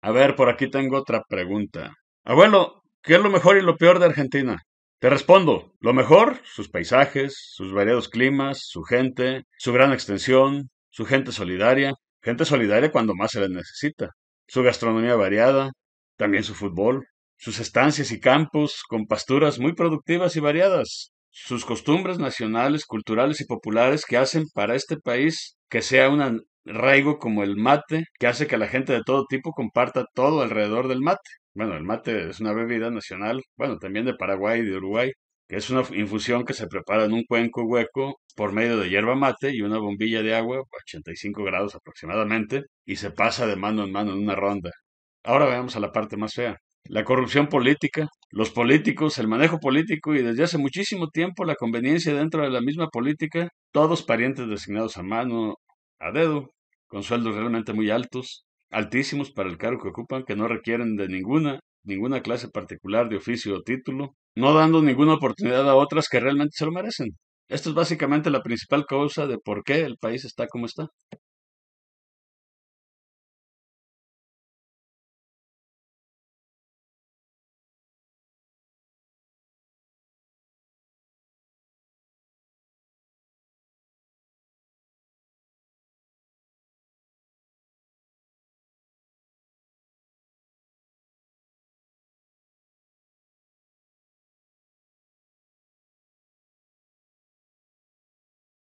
A ver, por aquí tengo otra pregunta. Abuelo, ¿qué es lo mejor y lo peor de Argentina? Te respondo, lo mejor, sus paisajes, sus variados climas, su gente, su gran extensión, su gente solidaria, gente solidaria cuando más se les necesita, su gastronomía variada, también su fútbol, sus estancias y campos con pasturas muy productivas y variadas, sus costumbres nacionales, culturales y populares que hacen para este país que sea una Raigo como el mate que hace que la gente de todo tipo comparta todo alrededor del mate. Bueno, el mate es una bebida nacional, bueno, también de Paraguay y de Uruguay, que es una infusión que se prepara en un cuenco hueco por medio de hierba mate y una bombilla de agua, 85 grados aproximadamente, y se pasa de mano en mano en una ronda. Ahora veamos a la parte más fea. La corrupción política, los políticos, el manejo político y desde hace muchísimo tiempo la conveniencia dentro de la misma política, todos parientes designados a mano, a dedo, con sueldos realmente muy altos, altísimos para el cargo que ocupan, que no requieren de ninguna, ninguna clase particular de oficio o título, no dando ninguna oportunidad a otras que realmente se lo merecen. Esto es básicamente la principal causa de por qué el país está como está.